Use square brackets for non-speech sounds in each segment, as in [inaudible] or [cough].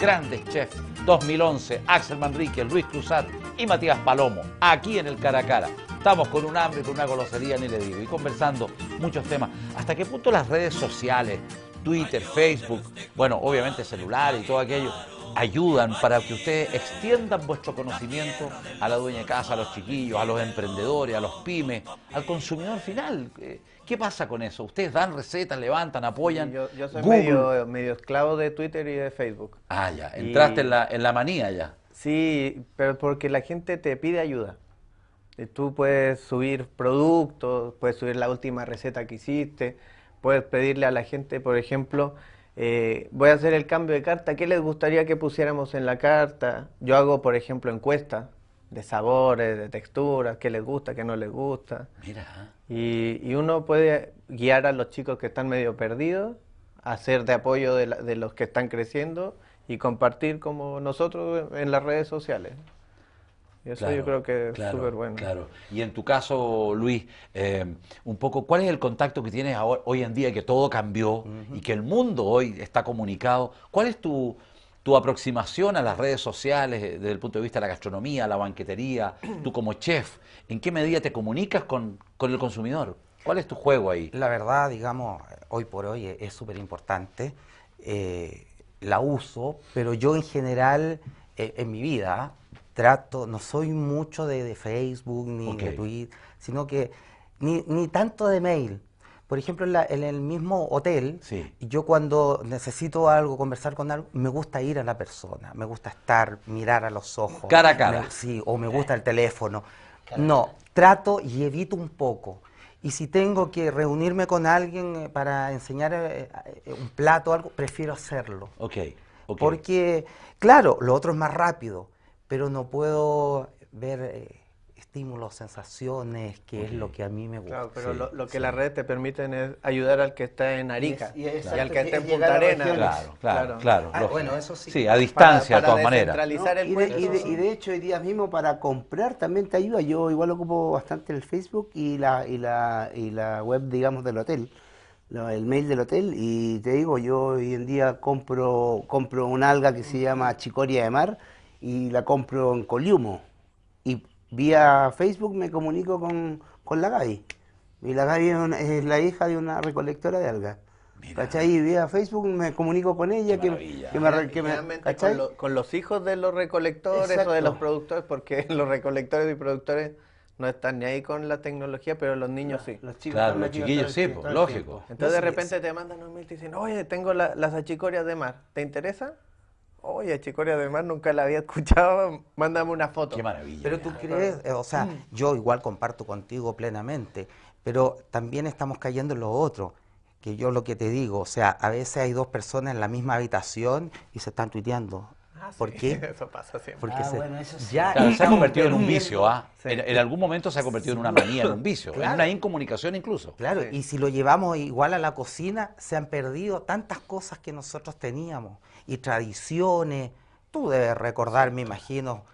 grandes chefs 2011, Axel Manrique, Luis Cruzat y Matías Palomo, aquí en el Cara a Cara. Estamos con un hambre, con una golosería, ni le digo, y conversando muchos temas. ¿Hasta qué punto las redes sociales, Twitter, Facebook, bueno, obviamente celular y todo aquello, ayudan para que ustedes extiendan vuestro conocimiento a la dueña de casa, a los chiquillos, a los emprendedores, a los pymes, al consumidor final. Eh, ¿Qué pasa con eso? Ustedes dan recetas, levantan, apoyan. Yo, soy medio, esclavo de Twitter y de Facebook. Ah, ya. Entraste en, la, en la manía ya. Sí, pero porque la gente te pide ayuda. Eh, tú puedes subir productos, puedes subir la última receta que hiciste, puedes pedirle a la gente, por ejemplo, eh, voy a hacer el cambio de carta, ¿qué les gustaría que pusiéramos en la carta? Yo hago, por ejemplo, encuestas de sabores, de texturas, qué les gusta, qué no les gusta. Mira. Y, uno puede guiar a los chicos que están medio perdidos, hacer de apoyo de los que están creciendo y compartir como nosotros en las redes sociales eso yo creo que es súper bueno. Claro. Y en tu caso, Luis, eh, un poco, ¿cuál es el contacto que tienes ahora, hoy en día que todo cambió y que el mundo hoy está comunicado? ¿Cuál es tu, tu aproximación a las redes sociales eh, desde el punto de vista de la gastronomía, la banquetería, [clears throat] tú como chef, ¿en qué medida te comunicas con, el consumidor? ¿Cuál es tu juego ahí? La verdad, digamos, hoy por hoy e-, es súper importante. Eh, la uso, pero yo en general, en mi vida, trato, no soy mucho de, Facebook ni de Twitter, sino que ni, ni tanto de mail. Por ejemplo, en, el mismo hotel, yo cuando necesito algo, conversar con algo, me gusta ir a la persona, me gusta estar, mirar a los ojos. Cara a cara. sí, o me gusta el teléfono. no, trato y evito un poco. Y si tengo que reunirme con alguien eh, para enseñar eh, eh, un plato o algo, prefiero hacerlo. Ok. Porque, claro, lo otro es más rápido pero no puedo ver eh, estímulos, sensaciones, que es lo que a mí me gusta. Claro, pero lo, que las la red te permiten es ayudar al que está en Arica y, al que está en Punta Arenas. Claro, claro, claro. Ah, bueno, eso sí. Sí, a distancia, de todas maneras. y, de, y, hecho, hoy día mismo para comprar también te ayuda. Yo igual ocupo bastante el Facebook y la, y la, y la web, digamos, del hotel el mail del hotel y te digo, yo hoy en día compro, compro un alga que se llama chicoria de mar y la compro en Coliumo. Y vía Facebook me comunico con, con la Gaby. Y la Gaby es, la hija de una recolectora de algas. Y vía Facebook me comunico con ella, que, que, me... Que Con, los hijos de los recolectores o de los productores, porque [laughs] los recolectores y productores no están ni ahí con la tecnología, pero los niños sí. Los chicos, claro, los chiquillos sí, lógico. Entonces de repente te mandan un mail y dicen, oye, tengo las achicorias de mar, ¿te interesa? Oye, Chicoria además nunca la había escuchado, mándame una foto. Qué maravilla. Pero tú crees, eh, o sea, mm. yo igual comparto contigo plenamente, pero también estamos cayendo en lo otro, que yo lo que te digo, o sea, a veces hay dos personas en la misma habitación y se están tuiteando. Ah, ¿Por qué? [laughs] Eso pasa siempre. Porque ah, se, ha convertido en un vicio, ¿ah? En, algún momento se ha convertido en una manía, en un vicio, en una incomunicación incluso. Claro, y si lo llevamos igual a la cocina, se han perdido tantas cosas que nosotros teníamos y tradiciones. Tú debes recordar, me imagino.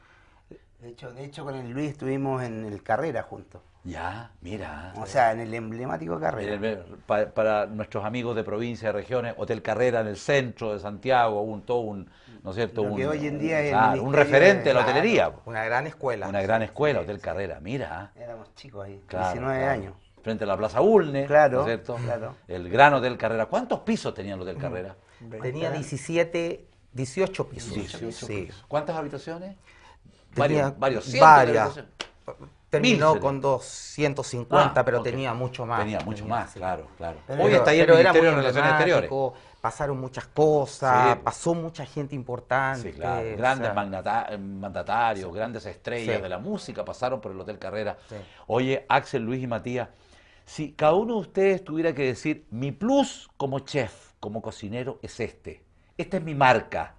De hecho, de hecho, con el Luis estuvimos en el Carrera juntos. Ya, mira. O sea, en el emblemático Carrera. para, nuestros amigos de provincias, regiones, Hotel Carrera en el centro de Santiago, un todo un, ¿no es cierto? hoy en día es un referente de la hotelería. Una gran escuela. Una gran escuela, Hotel Carrera, mira. Éramos chicos ahí, 19 años. Frente a la Plaza Ulne, claro, cierto? Claro. El gran Hotel Carrera. ¿Cuántos pisos tenía el Hotel Carrera? Tenía 17, 18 pisos. sí. ¿Cuántas habitaciones? varios, varios varias. Terminó con 250, ah, pero tenía mucho más. Tenía mucho más, claro, claro. Hoy está ahí el Ministerio Pasaron muchas cosas, pasó mucha gente importante. Grandes mandatarios, grandes estrellas de la música pasaron por el Hotel Carrera. Oye, Axel, Luis y Matías, si cada uno de ustedes tuviera que decir mi plus como chef, como cocinero es este. Esta es mi marca.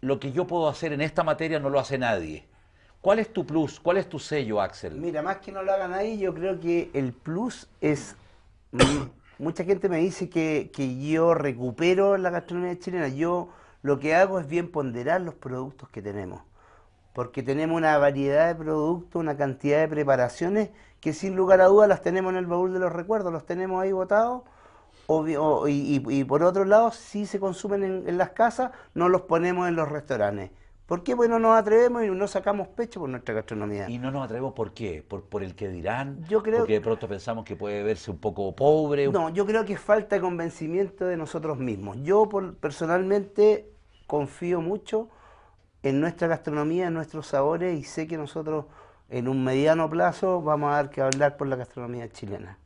Lo que yo puedo hacer en esta materia no lo hace nadie. ¿Cuál es tu plus? ¿Cuál es tu sello, Axel? Mira, más que no lo hagan ahí, yo creo que el plus es... [coughs] Mucha gente me dice que, que yo recupero la gastronomía chilena. Yo lo que hago es bien ponderar los productos que tenemos. Porque tenemos una variedad de productos, una cantidad de preparaciones que sin lugar a dudas las tenemos en el baúl de los recuerdos, los tenemos ahí botados y, por otro lado, si se consumen en, las casas, no los ponemos en los restaurantes. ¿Por qué? Bueno, nos atrevemos y no sacamos pecho por nuestra gastronomía. ¿Y no nos atrevemos por qué? ¿Por, el que dirán? Yo creo... Porque de pronto pensamos que puede verse un poco pobre. No, yo creo que falta convencimiento de nosotros mismos. Yo personalmente confío mucho en nuestra gastronomía, en nuestros sabores y sé que nosotros en un mediano plazo vamos a dar que hablar por la gastronomía chilena.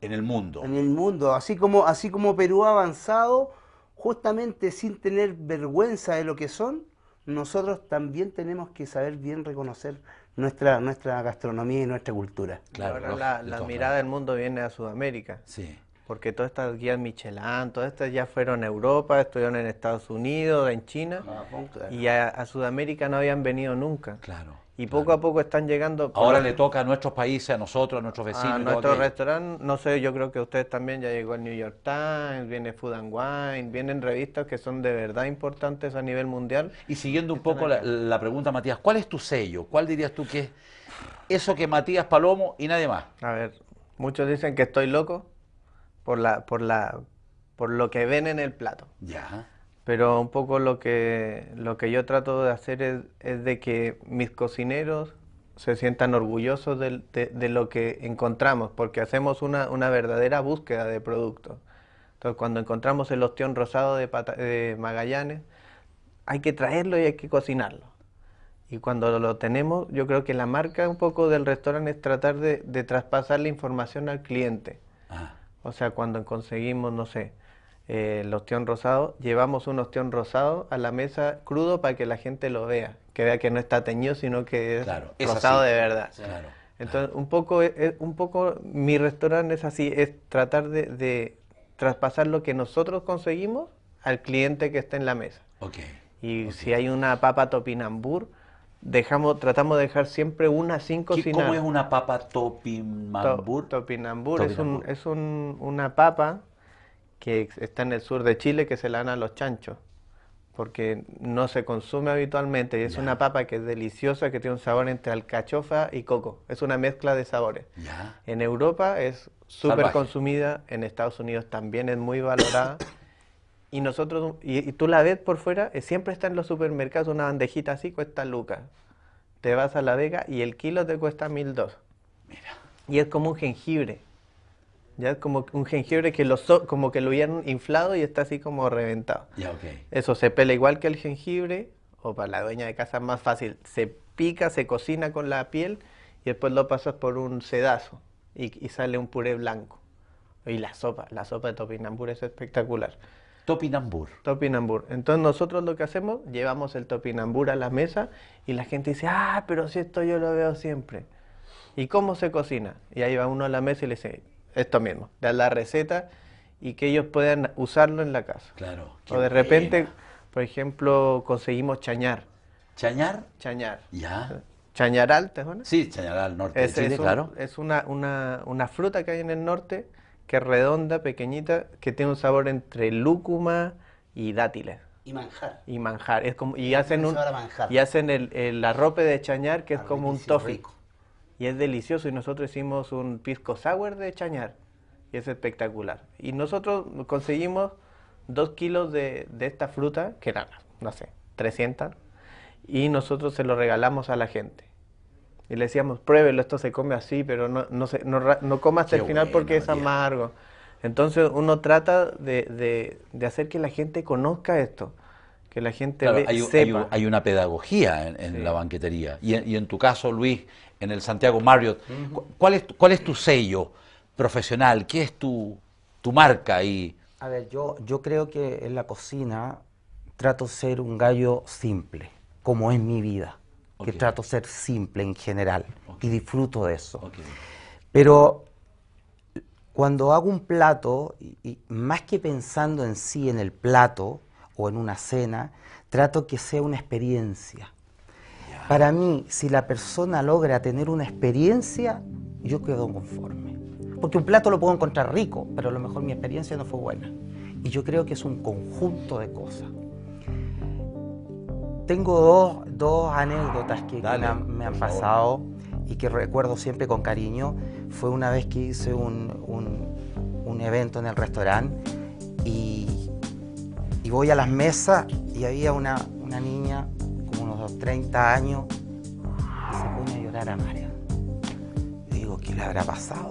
En el mundo. En el mundo, así como, así como Perú ha avanzado, justamente sin tener vergüenza de lo que son, nosotros también tenemos que saber bien reconocer nuestra, nuestra gastronomía y nuestra cultura. Claro, la, mirada del mundo viene a Sudamérica. Sí. Porque todas estas guías Michelin, todas estas ya fueron a Europa, estuvieron en Estados Unidos, en China. Ah, y a, a, Sudamérica no habían venido nunca. Claro y poco a poco están llegando. Ahora le toca a nuestros países, a nosotros, a nuestros vecinos. A nuestro restaurante, no sé, yo creo que ustedes también, ya llegó el New York Times, viene Food and Wine, vienen revistas que son de verdad importantes a nivel mundial. Y siguiendo un poco la, pregunta, Matías, ¿cuál es tu sello? ¿Cuál dirías tú que es eso que Matías Palomo y nadie más? A ver, muchos dicen que estoy loco por, la, por, la, por lo que ven en el plato. Ya pero un poco lo que, lo que yo trato de hacer es, de que mis cocineros se sientan orgullosos de, lo que encontramos, porque hacemos una, verdadera búsqueda de productos. Entonces, cuando encontramos el ostión rosado de, de Magallanes, hay que traerlo y hay que cocinarlo. Y cuando lo tenemos, yo creo que la marca un poco del restaurante es tratar de, traspasar la información al cliente. Ah. O sea, cuando conseguimos, no sé, eh, el ostión rosado, llevamos un ostión rosado a la mesa crudo para que la gente lo vea, que vea que no está teñido, sino que es rosado de verdad. Entonces, un poco, eh, eh, un poco mi restaurante es así, es tratar de, traspasar lo que nosotros conseguimos al cliente que está en la mesa. y si hay una papa topinambur, dejamos, tratamos de dejar siempre una sin cocinar. ¿Cómo es una papa topinambur? topinambur, es, un, es una papa que está en el sur de Chile que se la dan a los chanchos, porque no se consume habitualmente y es una papa que es deliciosa, que tiene un sabor entre alcachofa y coco, es una mezcla de sabores. En Europa es súper consumida, en Estados Unidos también es muy valorada. [coughs] y nosotros, y, tú la ves por fuera, eh, siempre está en los supermercados una bandejita así, cuesta lucas. Te vas a la vega y el kilo te cuesta mil dos. Y es como un jengibre ya es como un jengibre que lo, como que lo hubieran inflado y está así como reventado. Ya, Eso se pela igual que el jengibre, o para la dueña de casa más fácil, se pica, se cocina con la piel y después lo pasas por un sedazo y, y sale un puré blanco. Y la sopa, la sopa de topinambur es espectacular. Topinambur. Topinambur. Entonces nosotros lo que hacemos, llevamos el topinambur a la mesa y la gente dice, ah, pero si esto yo lo veo siempre. ¿Y cómo se cocina? Y ahí va uno a la mesa y le dice, esto mismo, dar la receta y que ellos puedan usarlo en la casa. Claro. O de repente, por ejemplo, conseguimos chañar. ¿Chañar? Chañar. Ya. Chañaral, ¿te Sí, chañaral, norte es, claro. Es una, fruta que hay en el norte que es redonda, pequeñita, que tiene un sabor entre lúcuma y dátiles. Y manjar. Y manjar. Es como, y, hacen un, y hacen el, arrope de chañar, que es ah, como un toffee y es delicioso. Y nosotros hicimos un pisco sour de chañar y es espectacular. Y nosotros conseguimos dos kilos de, esta fruta, que eran, no sé, 300, y nosotros se lo regalamos a la gente. Y le decíamos, pruébelo, esto se come así, pero no, no, se, no, hasta el final porque es amargo. Entonces uno trata de, hacer que la gente conozca esto, que la gente hay, sepa. Hay, una pedagogía en, la banquetería. Y y en tu caso, Luis, en el Santiago Marriott. ¿Cuál, es, tu sello profesional? ¿Qué es tu, marca ahí? A ver, yo, creo que en la cocina trato de ser un gallo simple, como es mi vida. Que trato de ser simple en general y disfruto de eso. Pero cuando hago un plato, y más que pensando en sí, en el plato o en una cena, trato que sea una experiencia para mí, si la persona logra tener una experiencia, yo quedo conforme. Porque un plato lo puedo encontrar rico, pero a lo mejor mi experiencia no fue buena. Y yo creo que es un conjunto de cosas. Tengo dos, anécdotas que, me, han pasado y que recuerdo siempre con cariño. Fue una vez que hice un, evento en el restaurante y, voy a las mesas y había una, una niña 30 años, y se pone a llorar a María. le digo, ¿qué le habrá pasado?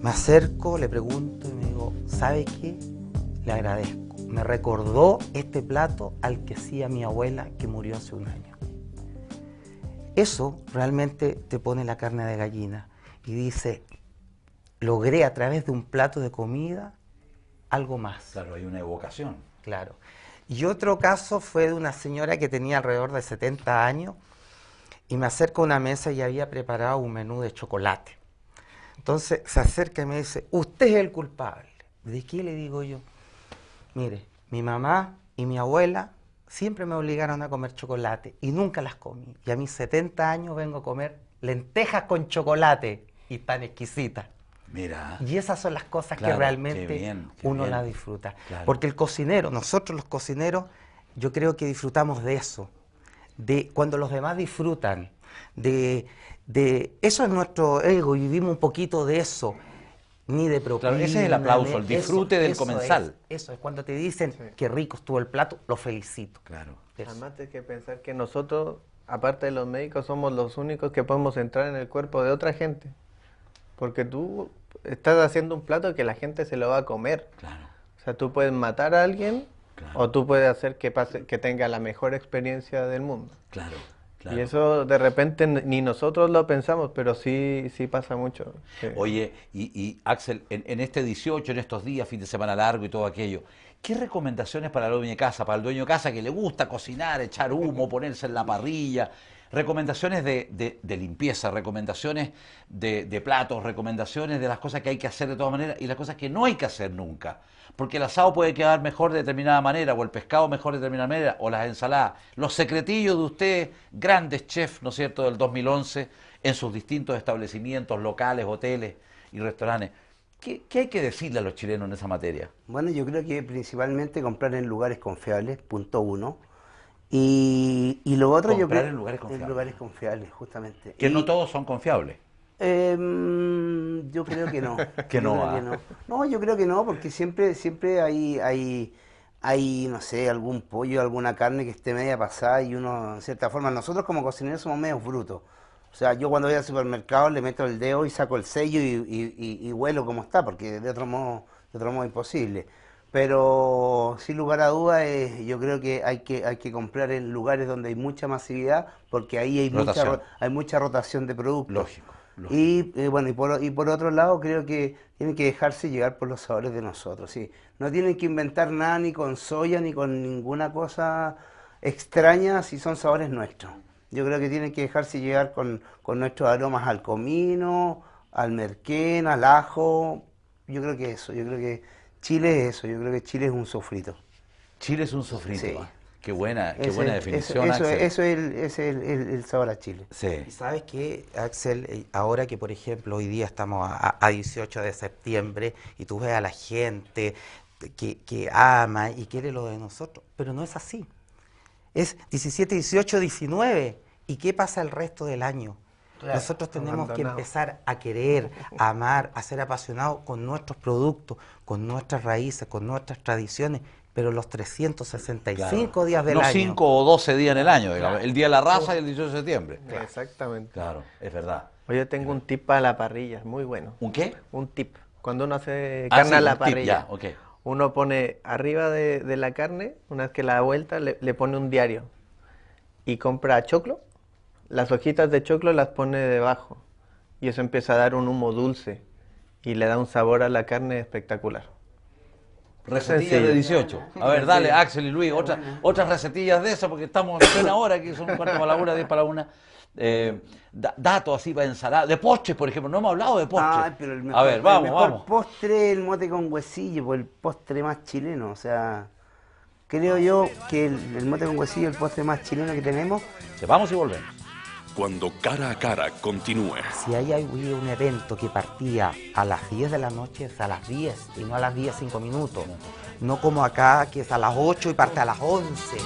Me acerco, le pregunto y me digo, ¿sabe qué? Le agradezco. Me recordó este plato al que hacía mi abuela que murió hace un año. Eso realmente te pone la carne de gallina y dice, logré a través de un plato de comida algo más. Claro, hay una evocación. Claro. Y otro caso fue de una señora que tenía alrededor de 70 años y me acerco a una mesa y había preparado un menú de chocolate. Entonces se acerca y me dice, usted es el culpable. ¿De qué le digo yo? Mire, mi mamá y mi abuela siempre me obligaron a comer chocolate y nunca las comí. Y a mis 70 años vengo a comer lentejas con chocolate y tan exquisitas. Y esas son las cosas que realmente uno las disfruta. Porque el cocinero, nosotros los cocineros, yo creo que disfrutamos de eso. De cuando los demás disfrutan. De, de eso es nuestro ego y vivimos un poquito de eso. Ni de propina. Claro, ese es el aplauso, el disfrute del comensal. eso es cuando te dicen que rico estuvo el plato, lo felicito. Claro. Además, hay que pensar que nosotros aparte de los médicos, somos los únicos que podemos entrar en el cuerpo de otra gente. Porque tú estás haciendo un plato que la gente se lo va a comer. Claro. O sea, tú puedes matar a alguien o tú puedes hacer que, pase, que tenga la mejor experiencia del mundo. Claro. Y eso de repente ni nosotros lo pensamos, pero sí, sí pasa mucho. Oye, y, Axel, en, en, este 18, en estos días, fin de semana largo y todo aquello, ¿qué recomendaciones para el dueño de casa, para el dueño de casa que le gusta cocinar, echar humo, ponerse en la parrilla Recomendaciones de, limpieza, recomendaciones de, platos, recomendaciones de las cosas que hay que hacer de todas maneras y las cosas que no hay que hacer nunca. Porque el asado puede quedar mejor de determinada manera, o el pescado mejor de determinada manera, o las ensaladas. Los secretillos de ustedes, grandes chefs, ¿no es cierto?, del 2011, en sus distintos establecimientos, locales, hoteles y restaurantes. ¿Qué, hay que decirle a los chilenos en esa materia? Bueno, yo creo que principalmente comprar en lugares confiables, punto uno. Y, lo otro yo creo... En lugares confiables. justamente. Que no todos son confiables. Em, yo creo que no. [laughs] que, no, no, yo creo que no, porque siempre, siempre hay, hay, hay, no sé, algún pollo, alguna carne que esté media pasada y uno, en cierta forma, nosotros como cocineros somos medios brutos. O sea, yo cuando voy al supermercado le meto el dedo y saco el sello y, y, huelo como está, porque de otro modo, de otro modo imposible pero sin lugar a dudas eh, yo creo que hay que hay que comprar en lugares donde hay mucha masividad porque ahí hay mucha hay mucha rotación de productos lógico, y eh, bueno y por, y por otro lado creo que tienen que dejarse llegar por los sabores de nosotros sí no tienen que inventar nada ni con soya ni con ninguna cosa extraña si son sabores nuestros yo creo que tienen que dejarse llegar con, con nuestros aromas al comino al merquén al ajo yo creo que eso yo creo que Chile es eso, yo creo que Chile es un sofrito. Chile es un sofrito. Ah. qué buena, qué buena definición, eso, Axel. Eso es, el, es sabor a Chile. ¿Sabes qué, Axel? Eh, ahora que, por ejemplo, hoy día estamos a, 18 de septiembre y tú ves a la gente que, que ama y quiere lo de nosotros, pero no es así. Es 17, 18, 19. ¿Y qué pasa el resto del año? Nosotros tenemos que empezar a querer, a amar, a ser apasionados con nuestros productos, con nuestras raíces, con nuestras tradiciones, pero los 365 días del año. No 5 o 12 días en el año, El Día de la Raza y el 18 de septiembre. Exactamente. Claro, es verdad. Yo tengo un tip para la parrilla, es muy bueno. ¿Un qué? Un tip. Cuando uno hace ah, carne a la parrilla, uno pone arriba de, la carne, una vez que la da vuelta, le pone un diario y compra choclo las hojitas de choclo las pone debajo y eso empieza a dar un humo dulce y le da un sabor a la carne espectacular. Recetillas de 18. A ver, dale, Axel y Luis, otra, otras recetillas de esas, porque estamos en hora, que son cuarto para la una, diez para una. Eh, datos así para ensalada, de postres, por ejemplo, no hemos hablado de postres. a ver, vamos, el postre el mote con huesillo, pues, el postre más chileno, o sea, creo yo que el, mote con huesillo es el postre más chileno que tenemos. Se vamos y volvemos cuando cara a cara continúe. Si hay un evento que partía a las 10 de la noche, es a las 10 y no a las 10 5 minutos. No como acá, que es a las 8 y parte a las 11.